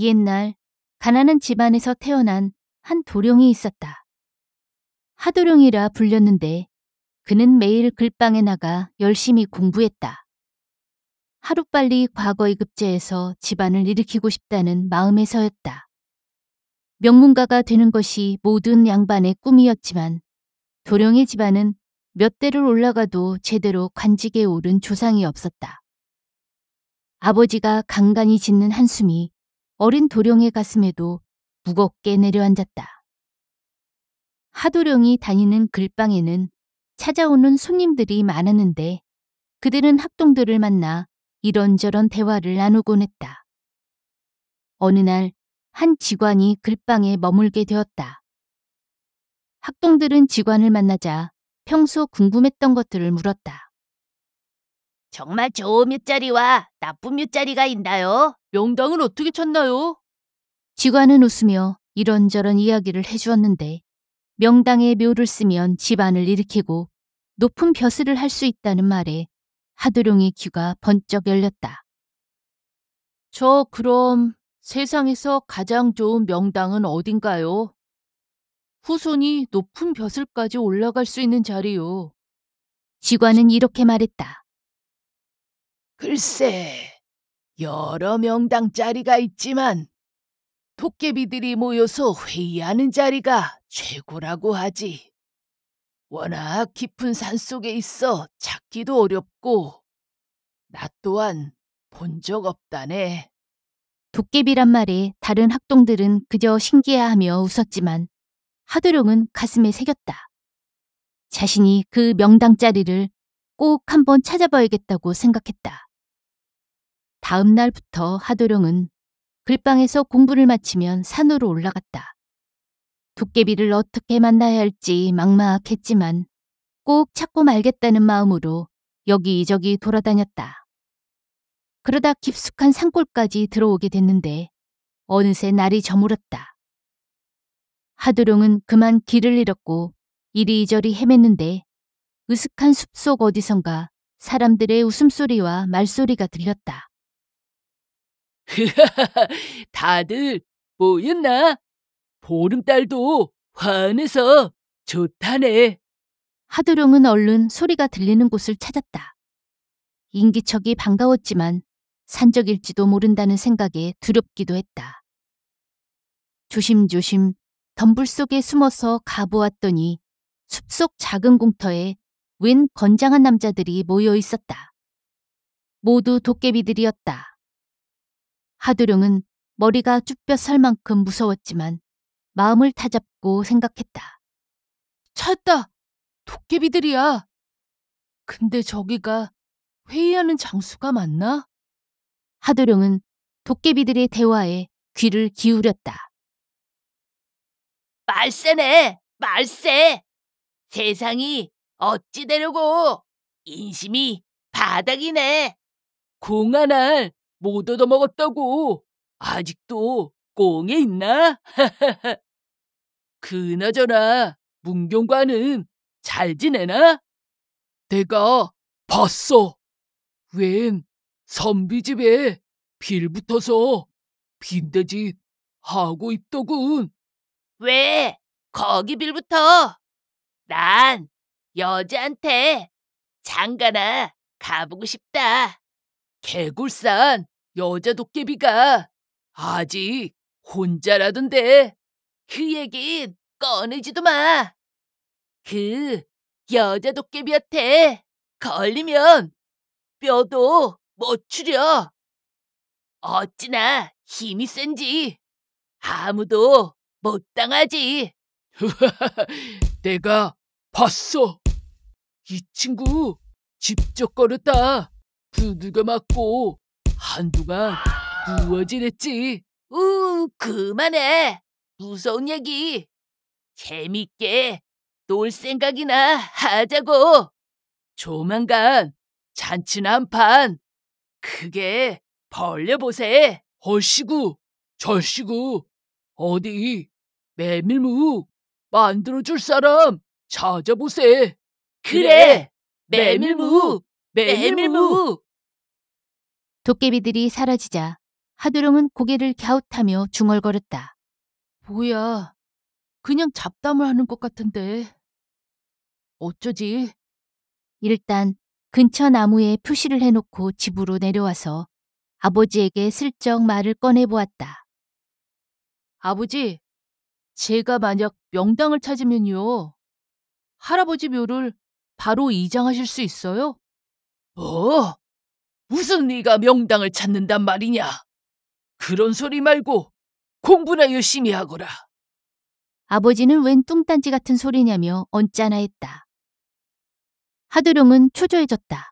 옛날 가난한 집안에서 태어난 한 도룡이 있었다. 하도룡이라 불렸는데 그는 매일 글방에 나가 열심히 공부했다. 하루빨리 과거의 급제에서 집안을 일으키고 싶다는 마음에서였다. 명문가가 되는 것이 모든 양반의 꿈이었지만 도룡의 집안은 몇 대를 올라가도 제대로 관직에 오른 조상이 없었다. 아버지가 간간히 짓는 한숨이 어린 도령의 가슴에도 무겁게 내려앉았다. 하도령이 다니는 글방에는 찾아오는 손님들이 많았는데 그들은 학동들을 만나 이런저런 대화를 나누곤 했다. 어느 날 한 직관이 글방에 머물게 되었다. 학동들은 직관을 만나자 평소 궁금했던 것들을 물었다. 정말 좋은 뮨자리와 나쁜 뮨자리가 있나요? 명당을 어떻게 찾나요? 지관은 웃으며 이런저런 이야기를 해주었는데 명당에 묘를 쓰면 집안을 일으키고 높은 벼슬을 할 수 있다는 말에 하도룡의 귀가 번쩍 열렸다. 저 그럼 세상에서 가장 좋은 명당은 어딘가요? 후손이 높은 벼슬까지 올라갈 수 있는 자리요. 지관은 이렇게 말했다. 글쎄, 여러 명당 자리가 있지만 도깨비들이 모여서 회의하는 자리가 최고라고 하지. 워낙 깊은 산 속에 있어 찾기도 어렵고 나 또한 본 적 없다네. 도깨비란 말에 다른 학동들은 그저 신기해하며 웃었지만 하두룡은 가슴에 새겼다. 자신이 그 명당 자리를 꼭 한번 찾아봐야겠다고 생각했다. 다음 날부터 하도령은 글방에서 공부를 마치면 산으로 올라갔다. 도깨비를 어떻게 만나야 할지 막막했지만 꼭 찾고 말겠다는 마음으로 여기저기 돌아다녔다. 그러다 깊숙한 산골까지 들어오게 됐는데 어느새 날이 저물었다. 하도룡은 그만 길을 잃었고 이리저리 헤맸는데 으슥한 숲 속 어디선가 사람들의 웃음소리와 말소리가 들렸다. 다들 뭐였나? 보름달도 환해서 좋다네. 하도룡은 얼른 소리가 들리는 곳을 찾았다. 인기척이 반가웠지만 산적일지도 모른다는 생각에 두렵기도 했다. 조심조심 덤불 속에 숨어서 가보았더니 숲속 작은 공터에 웬 건장한 남자들이 모여 있었다. 모두 도깨비들이었다. 하두룡은 머리가 쭈뼛 설 만큼 무서웠지만 마음을 다잡고 생각했다. 찾다! 도깨비들이야! 근데 저기가 회의하는 장수가 맞나? 하도룡은 도깨비들의 대화에 귀를 기울였다. 말세네! 말세! 세상이 어찌 되려고! 인심이 바닥이네! 공안할 못 얻어먹었다고. 아직도 꽁에 있나? 그나저나 문경관은 잘 지내나? 내가 봤어. 웬 선비집에 빌 붙어서 빈대짓 하고 있더군. 왜 거기 빌 붙어? 난 여자한테 장가나 가보고 싶다. 개굴산 여자 도깨비가 아직 혼자라던데 그 얘기 꺼내지도 마. 그 여자 도깨비한테 걸리면 뼈도 못 추려. 어찌나 힘이 센지 아무도 못 당하지. 내가 봤어. 이 친구 직접 걸었다 두들겨 맞고 한두안누워지랬지 우, 그만해. 무서운 얘기. 재밌게 놀 생각이나 하자고. 조만간 잔치나 한 판 크게 벌려보세. 허시구, 절시구, 어디 메밀무 만들어줄 사람 찾아보세. 그래, 메밀무, 메밀무. 도깨비들이 사라지자 하두룡은 고개를 갸웃하며 중얼거렸다. 뭐야, 그냥 잡담을 하는 것 같은데. 어쩌지? 일단 근처 나무에 표시를 해놓고 집으로 내려와서 아버지에게 슬쩍 말을 꺼내보았다. 아버지, 제가 만약 명당을 찾으면요. 할아버지 묘를 바로 이장하실 수 있어요? 어? 무슨 네가 명당을 찾는단 말이냐? 그런 소리 말고 공부나 열심히 하거라. 아버지는 웬 뚱딴지 같은 소리냐며 언짢아 했다. 하두룡은 초조해졌다.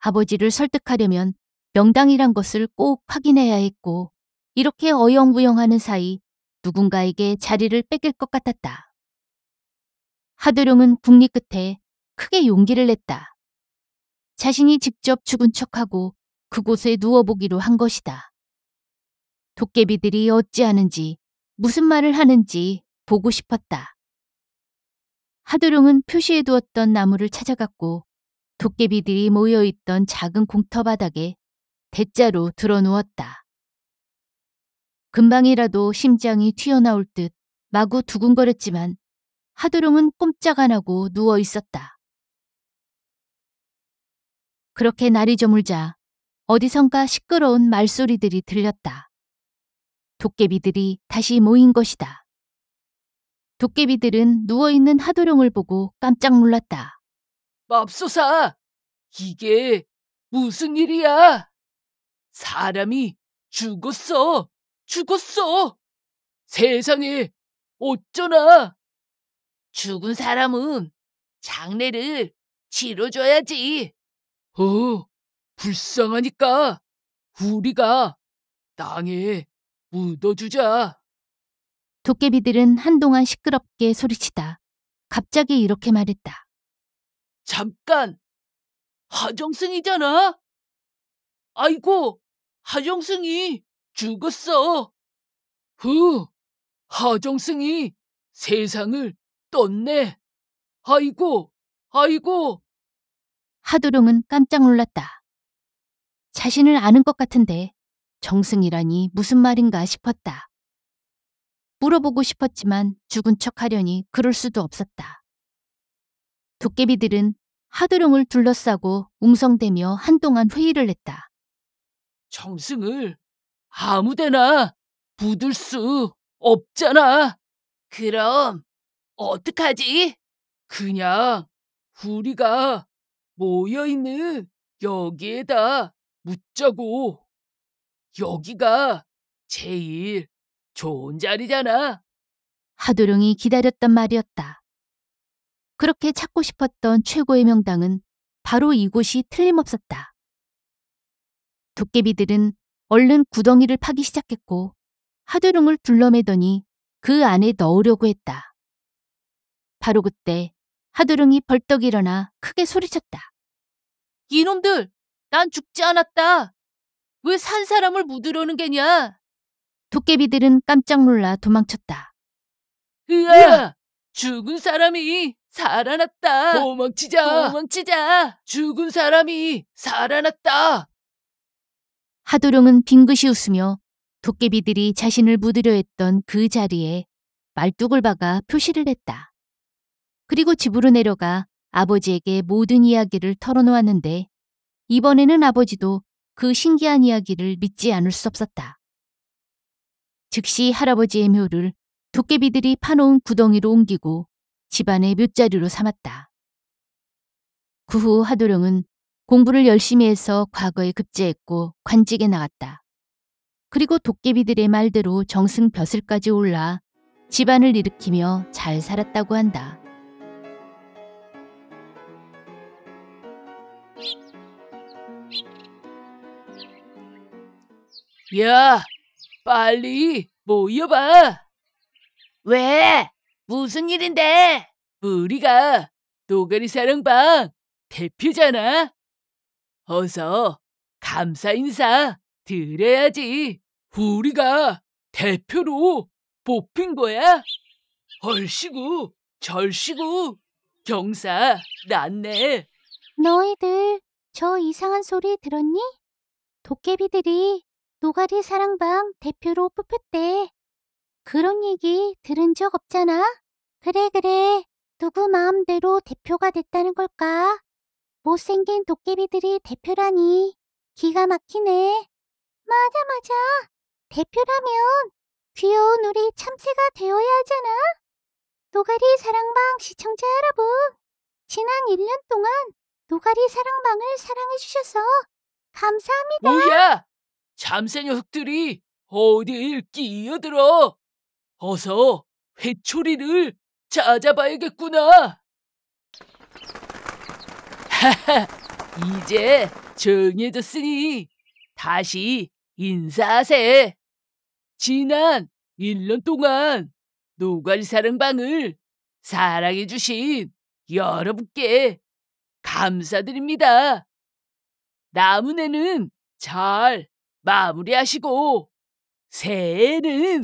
아버지를 설득하려면 명당이란 것을 꼭 확인해야 했고 이렇게 어영부영하는 사이 누군가에게 자리를 뺏길 것 같았다. 하두룡은 국리 끝에 크게 용기를 냈다. 자신이 직접 죽은 척하고 그곳에 누워보기로 한 것이다. 도깨비들이 어찌하는지 무슨 말을 하는지 보고 싶었다. 하도룡은 표시해두었던 나무를 찾아갔고 도깨비들이 모여있던 작은 공터 바닥에 대자로 드러누웠다. 금방이라도 심장이 튀어나올 듯 마구 두근거렸지만 하도룡은 꼼짝 안 하고 누워있었다. 그렇게 날이 저물자 어디선가 시끄러운 말소리들이 들렸다. 도깨비들이 다시 모인 것이다. 도깨비들은 누워있는 하도령을 보고 깜짝 놀랐다. 맙소사! 이게 무슨 일이야? 사람이 죽었어! 죽었어! 세상에! 어쩌나! 죽은 사람은 장례를 치러줘야지! 어, 불쌍하니까 우리가 땅에 묻어주자. 도깨비들은 한동안 시끄럽게 소리치다 갑자기 이렇게 말했다. 잠깐! 하정승이잖아? 아이고, 하정승이 죽었어. 후, 하정승이 세상을 떴네. 아이고, 아이고. 하도룡은 깜짝 놀랐다. 자신을 아는 것 같은데 정승이라니 무슨 말인가 싶었다. 물어보고 싶었지만 죽은 척 하려니 그럴 수도 없었다. 도깨비들은 하도룡을 둘러싸고 웅성대며 한동안 회의를 했다. 정승을 아무데나 묻을 수 없잖아. 그럼 어떡하지? 그냥 우리가 모여있는 여기에다 묻자고. 여기가 제일 좋은 자리잖아. 하도령이 기다렸던 말이었다. 그렇게 찾고 싶었던 최고의 명당은 바로 이곳이 틀림없었다. 도깨비들은 얼른 구덩이를 파기 시작했고 하도룡을 둘러매더니 그 안에 넣으려고 했다. 바로 그때 하도령이 벌떡 일어나 크게 소리쳤다. 이놈들! 난 죽지 않았다! 왜 산 사람을 묻으려는 게냐! 도깨비들은 깜짝 놀라 도망쳤다. 으아! 으아! 죽은 사람이 살아났다! 도망치자! 도망치자! 죽은 사람이 살아났다! 하도령은 빙긋이 웃으며 도깨비들이 자신을 묻으려 했던 그 자리에 말뚝을 박아 표시를 했다. 그리고 집으로 내려가 아버지에게 모든 이야기를 털어놓았는데 이번에는 아버지도 그 신기한 이야기를 믿지 않을 수 없었다. 즉시 할아버지의 묘를 도깨비들이 파놓은 구덩이로 옮기고 집안의 묘자리로 삼았다. 그 후 하도령은 공부를 열심히 해서 과거에 급제했고 관직에 나왔다 그리고 도깨비들의 말대로 정승 벼슬까지 올라 집안을 일으키며 잘 살았다고 한다. 야, 빨리 모여봐. 왜? 무슨 일인데? 우리가 노가리 사랑방 대표잖아. 어서 감사 인사 드려야지. 우리가 대표로 뽑힌 거야. 얼씨구, 절씨구, 경사 났네. 너희들 저 이상한 소리 들었니? 도깨비들이 노가리 사랑방 대표로 뽑혔대. 그런 얘기 들은 적 없잖아? 그래, 그래. 누구 마음대로 대표가 됐다는 걸까? 못생긴 도깨비들이 대표라니. 기가 막히네. 맞아, 맞아. 대표라면 귀여운 우리 참새가 되어야 하잖아. 노가리 사랑방 시청자 여러분, 지난 1년 동안 노가리 사랑방을 사랑해주셔서 감사합니다. 뭐야? 잠새 녀석들이 어디에 끼어들어? 어서 회초리를 찾아봐야겠구나. 하하, 이제 정해졌으니 다시 인사하세. 지난 1년 동안 노가리 사랑방을 사랑해주신 여러분께 감사드립니다. 나무네는 잘 마무리하시고 새해에는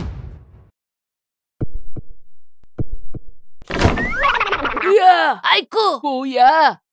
으아! 아이쿠! 뭐야?